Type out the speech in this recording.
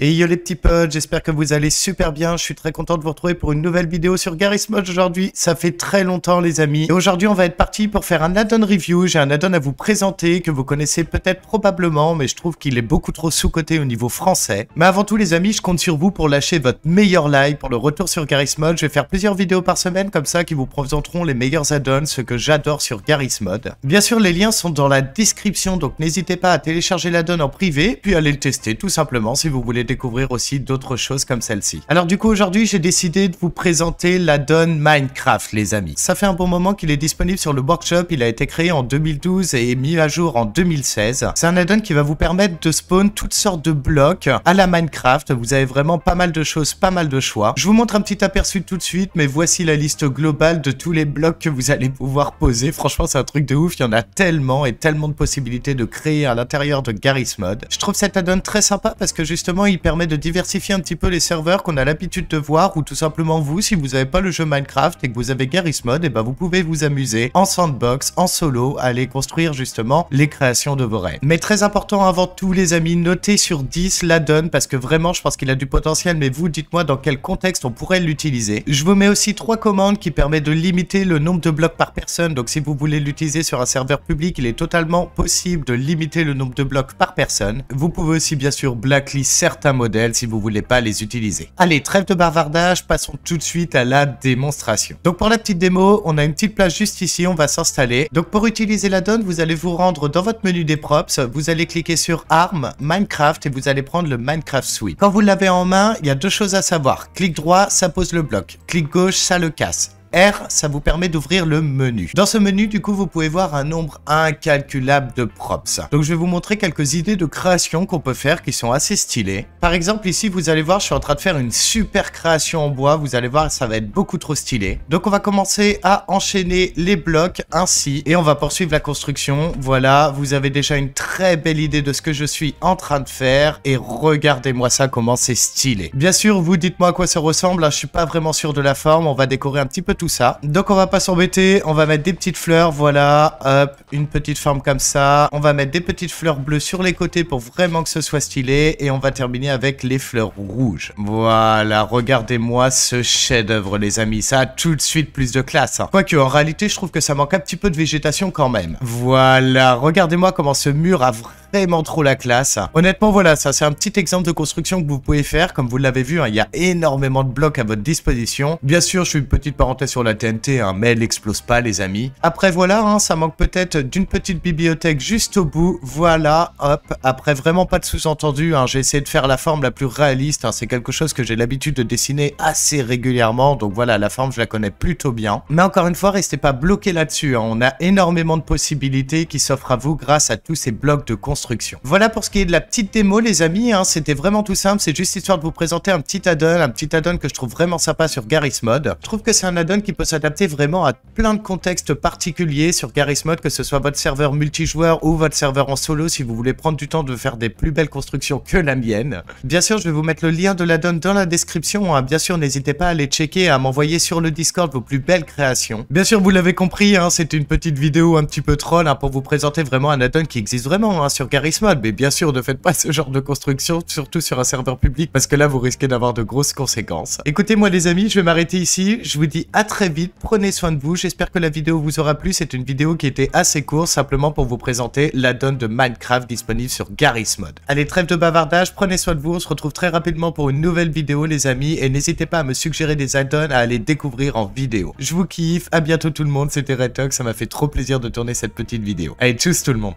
Et yo les petits potes, j'espère que vous allez super bien. Je suis très content de vous retrouver pour une nouvelle vidéo sur Garry's Mod aujourd'hui. Ça fait très longtemps les amis. Et aujourd'hui on va être parti pour faire un add-on review. J'ai un add-on à vous présenter que vous connaissez peut-être probablement, mais je trouve qu'il est beaucoup trop sous-coté au niveau français. Mais avant tout les amis, je compte sur vous pour lâcher votre meilleur like pour le retour sur Garry's Mod. Je vais faire plusieurs vidéos par semaine comme ça qui vous présenteront les meilleurs add-ons, ce que j'adore sur Garry's Mod. Bien sûr les liens sont dans la description, donc n'hésitez pas à télécharger l'add-on en privé, puis à le tester tout simplement si vous voulez découvrir aussi d'autres choses comme celle-ci. Alors du coup, aujourd'hui, j'ai décidé de vous présenter la Minecraft, les amis. Ça fait un bon moment qu'il est disponible sur le workshop. Il a été créé en 2012 et mis à jour en 2016. C'est un addon qui va vous permettre de spawn toutes sortes de blocs à la Minecraft. Vous avez vraiment pas mal de choses, pas mal de choix. Je vous montre un petit aperçu tout de suite, mais voici la liste globale de tous les blocs que vous allez pouvoir poser. Franchement, c'est un truc de ouf. Il y en a tellement et tellement de possibilités de créer à l'intérieur de Garry's Mod. Je trouve cet addon très sympa parce que justement, il permet de diversifier un petit peu les serveurs qu'on a l'habitude de voir ou tout simplement vous, si vous n'avez pas le jeu Minecraft et que vous avez Garry's Mod, et eh ben vous pouvez vous amuser en sandbox, en solo, à aller construire justement les créations de vos rêves. Mais très important avant tout les amis, notez sur 10 la donne parce que vraiment je pense qu'il a du potentiel mais vous dites-moi dans quel contexte on pourrait l'utiliser. Je vous mets aussi trois commandes qui permettent de limiter le nombre de blocs par personne donc si vous voulez l'utiliser sur un serveur public il est totalement possible de limiter le nombre de blocs par personne. Vous pouvez aussi bien sûr blacklist certains un modèles si vous voulez pas les utiliser. Allez, trêve de bavardage, passons tout de suite à la démonstration. Donc pour la petite démo, on a une petite place juste ici, on va s'installer. Donc pour utiliser la donne, vous allez vous rendre dans votre menu des props, vous allez cliquer sur Arm, Minecraft et vous allez prendre le Minecraft Suite. Quand vous l'avez en main, il y a deux choses à savoir. Clic droit, ça pose le bloc. Clic gauche, ça le casse. R, ça vous permet d'ouvrir le menu. Dans ce menu, du coup, vous pouvez voir un nombre incalculable de props. Donc je vais vous montrer quelques idées de création qu'on peut faire qui sont assez stylées. Par exemple, ici, vous allez voir, je suis en train de faire une super création en bois. Vous allez voir, ça va être beaucoup trop stylé. Donc on va commencer à enchaîner les blocs ainsi et on va poursuivre la construction. Voilà, vous avez déjà une très belle idée de ce que je suis en train de faire et regardez-moi ça, comment c'est stylé. Bien sûr, vous dites-moi à quoi ça ressemble. Hein. Je suis pas vraiment sûr de la forme. On va décorer un petit peu tout ça. Donc on va pas s'embêter, on va mettre des petites fleurs, voilà, hop, une petite forme comme ça. On va mettre des petites fleurs bleues sur les côtés pour vraiment que ce soit stylé. Et on va terminer avec les fleurs rouges. Voilà, regardez-moi ce chef-d'œuvre les amis, ça a tout de suite plus de classe. Hein. Quoique en réalité je trouve que ça manque un petit peu de végétation quand même. Voilà, regardez-moi comment ce mur a vraiment trop la classe. Honnêtement, voilà, ça c'est un petit exemple de construction que vous pouvez faire. Comme vous l'avez vu, hein, il y a énormément de blocs à votre disposition. Bien sûr, je suis une petite parenthèse sur la TNT, hein. mais elle explose pas les amis. Après voilà, hein, ça manque peut-être d'une petite bibliothèque juste au bout, voilà, hop, après vraiment pas de sous-entendu, hein, j'ai essayé de faire la forme la plus réaliste, hein. c'est quelque chose que j'ai l'habitude de dessiner assez régulièrement, donc voilà, la forme je la connais plutôt bien. Mais encore une fois, restez pas bloqués là-dessus, on a énormément de possibilités qui s'offrent à vous grâce à tous ces blocs de construction. Voilà pour ce qui est de la petite démo les amis, c'était vraiment tout simple, c'est juste histoire de vous présenter un petit add-on, un petit add-on que je trouve vraiment sympa sur Garry's Mod. Je trouve que c'est un add-on qui peut s'adapter vraiment à plein de contextes particuliers sur Garry's Mod, que ce soit votre serveur multijoueur ou votre serveur en solo si vous voulez prendre du temps de faire des plus belles constructions que la mienne. Bien sûr, je vais vous mettre le lien de la donne dans la description. Hein. Bien sûr, n'hésitez pas à aller checker et à m'envoyer sur le Discord vos plus belles créations. Bien sûr, vous l'avez compris, hein, c'est une petite vidéo un petit peu troll hein, pour vous présenter vraiment un addon qui existe vraiment hein, sur Garry's Mod. Mais bien sûr, ne faites pas ce genre de construction, surtout sur un serveur public, parce que là, vous risquez d'avoir de grosses conséquences. Écoutez-moi les amis, je vais m'arrêter ici. Je vous dis à très vite, prenez soin de vous, j'espère que la vidéo vous aura plu, c'est une vidéo qui était assez courte, simplement pour vous présenter l'addon de Minecraft disponible sur Garry's Mod. Allez, trêve de bavardage, prenez soin de vous, on se retrouve très rapidement pour une nouvelle vidéo les amis, et n'hésitez pas à me suggérer des addons à aller découvrir en vidéo. Je vous kiffe, à bientôt tout le monde, c'était Retox, ça m'a fait trop plaisir de tourner cette petite vidéo. Allez, tchuss tout le monde